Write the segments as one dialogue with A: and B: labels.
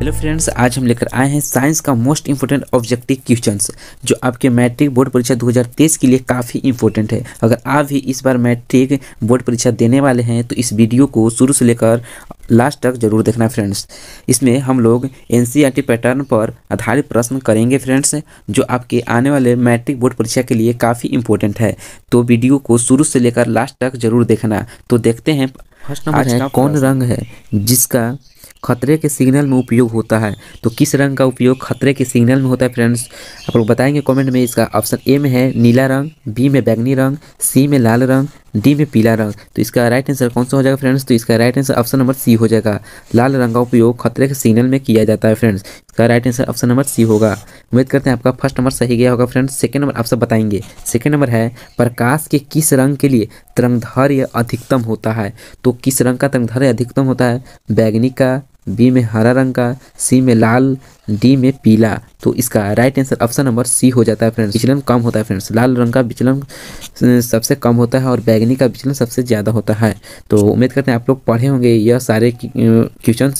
A: hello friends आज हम लेकर आए हैं साइंस का मोस्ट इम्पोर्टेंट ऑब्जेक्टिव क्वेश्चंस जो आपके मैट्रिक बोर्ड परीक्षा 2023 के लिए काफ़ी इंपॉर्टेंट है अगर आप भी इस बार मैट्रिक बोर्ड परीक्षा देने वाले हैं तो इस वीडियो को शुरू से लेकर लास्ट तक जरूर देखना फ्रेंड्स इसमें हम लोग एन पैटर्न e पर आधारित प्रश्न करेंगे फ्रेंड्स जो आपके आने वाले मैट्रिक बोर्ड परीक्षा के लिए काफ़ी इंपॉर्टेंट है तो वीडियो को शुरू से लेकर लास्ट तक जरूर देखना तो देखते हैं फर्स्ट नंबर है कौन रंग है जिसका खतरे के सिग्नल में उपयोग होता है तो किस रंग का उपयोग खतरे के सिग्नल में होता है फ्रेंड्स आप लोग बताएंगे कमेंट में इसका ऑप्शन ए में है नीला रंग बी में बैगनी रंग सी में लाल रंग डी में पीला रंग तो इसका राइट आंसर कौन सा हो जाएगा फ्रेंड्स तो इसका right answer option number C हो जाएगा लाल रंग का उपयोग खतरे के सिग्नल में किया जाता है फ्रेंड्स इसका right answer option number C होगा उम्मीद करते हैं आपका फर्स्ट नंबर सही गया होगा फ्रेंड्स सेकेंड नंबर आप सब बताएंगे सेकेंड नंबर है प्रकाश के किस रंग के लिए तरंगधर्य अधिकतम होता है तो किस रंग का तरंगधर्य अधिकतम होता है बैगनी का बी में हरा रंग का सी में लाल डी में पीला तो इसका right answer option number C हो जाता है फ्रेंड्स विचलन कम होता है फ्रेंड्स लाल रंग का विचलन सबसे कम होता है और बैगनी का विचलन सबसे ज़्यादा होता है तो उम्मीद करते हैं आप लोग पढ़े होंगे यह सारे क्वेश्चन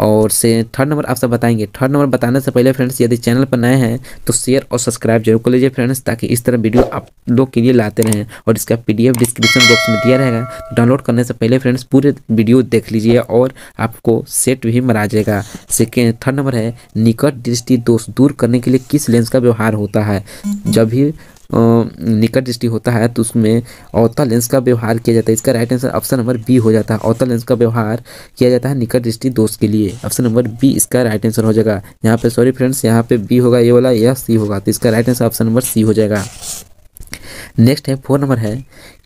A: और से थर्ड नंबर आप सब बताएंगे थर्ड नंबर बताने से पहले फ्रेंड्स यदि चैनल पर नए हैं तो शेयर और सब्सक्राइब जरूर कर लीजिए फ्रेंड्स ताकि इस तरह वीडियो आप लोग के लिए लाते रहें और इसका पीडीएफ डिस्क्रिप्शन बॉक्स में दिया रहेगा तो डाउनलोड करने से पहले फ्रेंड्स पूरे वीडियो देख लीजिए और आपको सेट भी मरा जाएगा सेकेंड थर्ड नंबर है निकट दृष्टि दोष दूर करने के लिए किस लेंस का व्यवहार होता है जब भी निकट दृष्टि होता है तो उसमें अवतल लेंस का व्यवहार किया जाता है इसका right answer option number B हो जाता है अवतल लेंस का व्यवहार किया जाता है निकट दृष्टि दोष के लिए ऑप्शन नंबर बी इसका राइट आंसर हो जाएगा यहाँ पे सॉरी फ्रेंड्स यहाँ पे बी होगा ये वाला या सी होगा तो इसका right answer option number C हो जाएगा नेक्स्ट है फोर नंबर है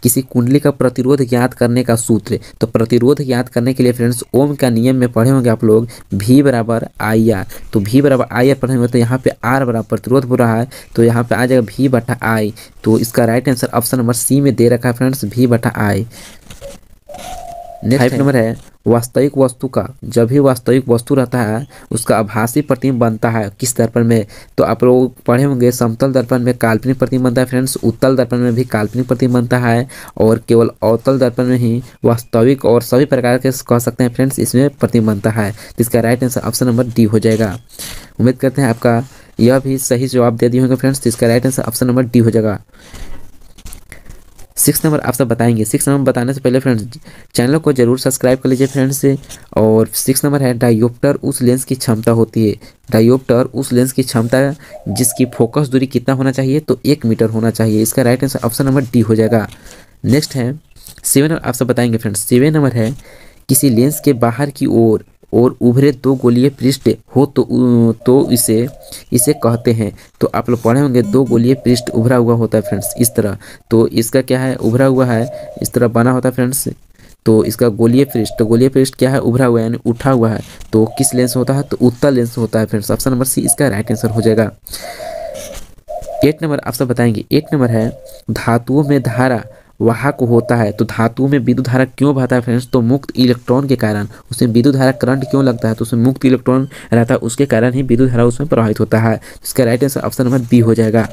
A: किसी कुंडली का प्रतिरोध ज्ञात करने का सूत्र तो प्रतिरोध ज्ञात करने के लिए फ्रेंड्स ओम का नियम में पढ़े होंगे आप लोग भी बराबर आई आर तो भी बराबर आई आर पढ़े होंगे तो यहाँ पे आर बराबर प्रतिरोध हो रहा है तो यहाँ पे आ जाएगा भी बटा आई तो इसका right answer option number C में दे रखा है फ्रेंड्स भी बटा आई नेक्स्ट नंबर है वास्तविक वस्तु का जब भी वास्तविक वस्तु रहता है उसका आभासी प्रतिम बनता है किस दर्पण में तो आप लोग पढ़े होंगे समतल दर्पण में काल्पनिक प्रतिम बनता है फ्रेंड्स उत्तल दर्पण में भी काल्पनिक प्रतिम बनता है और केवल अवतल दर्पण में ही वास्तविक और सभी प्रकार के कह सकते हैं फ्रेंड्स इसमें प्रतिम बनता है जिसका right answer option number D हो जाएगा उम्मीद करते हैं आपका यह भी सही जवाब दे दिए होंगे फ्रेंड्स जिसका right answer option number D हो जाएगा सिक्स नंबर आप सब बताएंगे सिक्स नंबर बताने से पहले फ्रेंड्स चैनल को जरूर सब्सक्राइब कर लीजिए फ्रेंड्स से और सिक्स नंबर है डायोप्टर उस लेंस की क्षमता होती है डायोप्टर उस लेंस की क्षमता जिसकी फोकस दूरी कितना होना चाहिए तो एक मीटर होना चाहिए इसका right answer option number D हो जाएगा नेक्स्ट है सेवन नंबर आप सब बताएंगे फ्रेंड्स सेवन नंबर है किसी लेंस के बाहर की ओर और उभरे दो गोलीय पृष्ठ हो तो तो इसे इसे कहते हैं तो आप लोग पढ़े होंगे दो गोलीय पृष्ठ उभरा हुआ होता है फ्रेंड्स इस तरह तो इसका क्या है उभरा हुआ है इस तरह बना होता है फ्रेंड्स तो इसका गोलीय पृष्ठ तो गोलीय पृष्ठ क्या है उभरा हुआ है यानी उठा हुआ है तो किस लेंस होता है तो उत्तर लेंस होता है फ्रेंड्स ऑप्शन नंबर सी इसका राइट आंसर हो जाएगा एट नंबर आप सब बताएंगे एट नंबर है धातुओं में धारा वाहक होता है तो धातु में विद्युत धारा क्यों बहता है फ्रेंड्स तो मुक्त इलेक्ट्रॉन के कारण उसमें विद्युत धारा करंट क्यों लगता है तो उसमें मुक्त इलेक्ट्रॉन रहता है उसके कारण ही विद्युत धारा उसमें प्रभावित होता है इसका right answer option number B हो जाएगा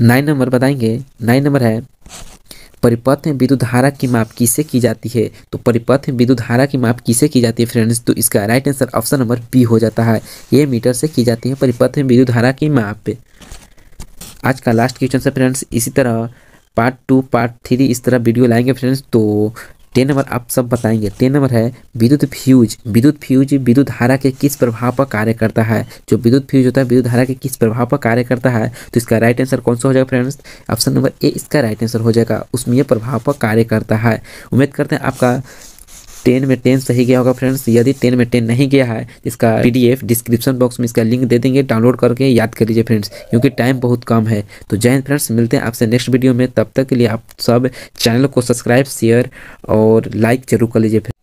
A: नाइन नंबर बताएंगे नाइन नंबर है परिपथ में विद्युत धारा की माप किसे की जाती है तो परिपथ में विद्युत धारा की माप किसे की जाती है फ्रेंड्स तो इसका right answer option number B हो जाता है ये मीटर से की जाती है परिपथ में विद्युत धारा की माप आज का लास्ट क्वेश्चन है फ्रेंड्स इसी तरह पार्ट टू पार्ट थ्री इस तरह वीडियो लाएंगे फ्रेंड्स तो टेन नंबर आप सब बताएंगे टेन नंबर है विद्युत फ्यूज विद्युत फ्यूज विद्युत धारा के किस प्रभाव पर कार्य करता है जो विद्युत फ्यूज होता है विद्युत धारा के किस प्रभाव पर कार्य करता है तो इसका राइट आंसर कौन सा हो जाएगा फ्रेंड्स ऑप्शन नंबर ए इसका राइट आंसर हो जाएगा उसमें यह प्रभाव पर कार्य करता है उम्मीद करते हैं आपका टेन में टेन सही गया होगा फ्रेंड्स यदि टेन में टेन नहीं गया है इसका पीडीएफ डिस्क्रिप्शन बॉक्स में इसका लिंक दे देंगे डाउनलोड करके याद कर लीजिए फ्रेंड्स क्योंकि टाइम बहुत कम है तो जय हिंद फ्रेंड्स मिलते हैं आपसे नेक्स्ट वीडियो में तब तक के लिए आप सब चैनल को सब्सक्राइब शेयर और लाइक जरूर कर लीजिए